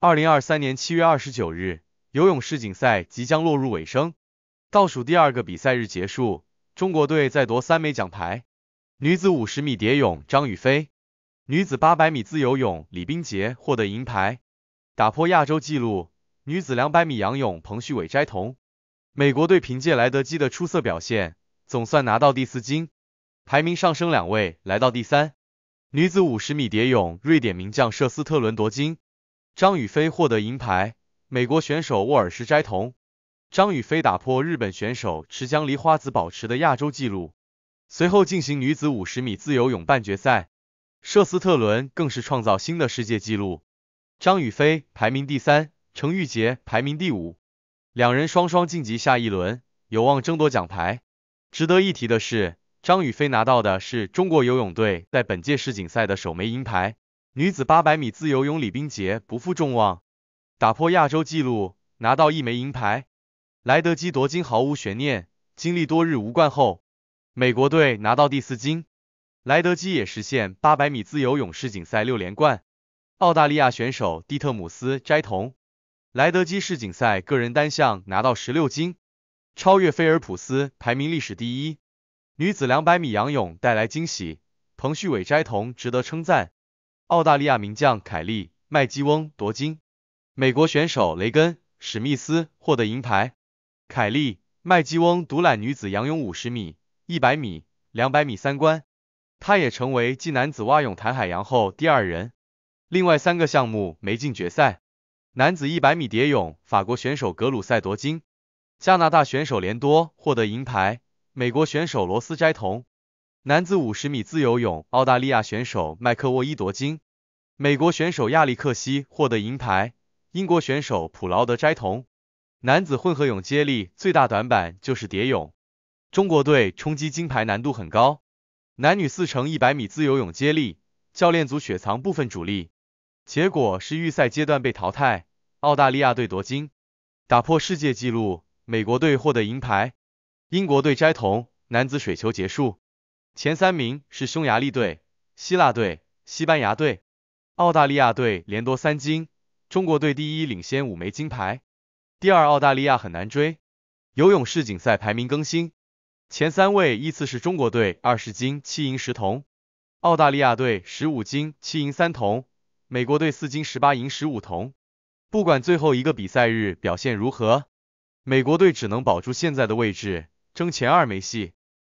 二零二三年七月二十九日，游泳世锦赛即将落入尾声，倒数第二个比赛日结束，中国队再夺三枚奖牌。女子五十米蝶泳张雨霏，女子八百米自由泳李冰洁获得银牌，打破亚洲纪录。女子两百米仰泳彭旭伟摘铜。美国队凭借莱德基的出色表现，总算拿到第四金，排名上升两位，来到第三。女子五十米蝶泳，瑞典名将舍斯特伦夺金。张雨霏获得银牌，美国选手沃尔什摘铜。张雨霏打破日本选手池江梨花子保持的亚洲纪录。随后进行女子五十米自由泳半决赛，舍斯特伦更是创造新的世界纪录。张雨霏排名第三，程玉洁排名第五，两人双双晋级下一轮，有望争夺奖牌。值得一提的是，张雨霏拿到的是中国游泳队在本届世锦赛的首枚银牌。女子八百米自由泳李冰洁不负众望，打破亚洲纪录，拿到一枚银牌。莱德基夺金毫无悬念。经历多日无冠后，美国队拿到第四金。莱德基也实现八百米自由泳世锦赛六连冠。澳大利亚选手蒂特姆斯摘铜。莱德基世锦赛个人单项拿到十六金，超越菲尔普斯，排名历史第一。女子两百米仰泳带来惊喜，彭旭伟摘铜，值得称赞。澳大利亚名将凯利·麦基翁夺金，美国选手雷根·史密斯获得银牌。凯利·麦基翁独揽女子仰泳50米、100米、200米三关，她也成为继男子蛙泳谭海洋后第二人。另外三个项目没进决赛。男子100米蝶泳，法国选手格鲁塞夺金，加拿大选手连多获得银牌，美国选手罗斯摘铜。男子五十米自由泳，澳大利亚选手麦克沃伊夺金，美国选手亚历克西获得银牌，英国选手普劳德摘铜。男子混合泳接力最大短板就是蝶泳，中国队冲击金牌难度很高。男女四乘一百米自由泳接力，教练组雪藏部分主力，结果是预赛阶段被淘汰，澳大利亚队夺金，打破世界纪录，美国队获得银牌，英国队摘铜。男子水球结束。前三名是匈牙利队、希腊队、西班牙队、澳大利亚队，连夺三金。中国队第一，领先五枚金牌。第二，澳大利亚很难追。游泳世锦赛排名更新，前三位依次是中国队二十金七银十铜，澳大利亚队十五金七银三铜，美国队四金十八银十五铜。不管最后一个比赛日表现如何，美国队只能保住现在的位置，争前二没戏。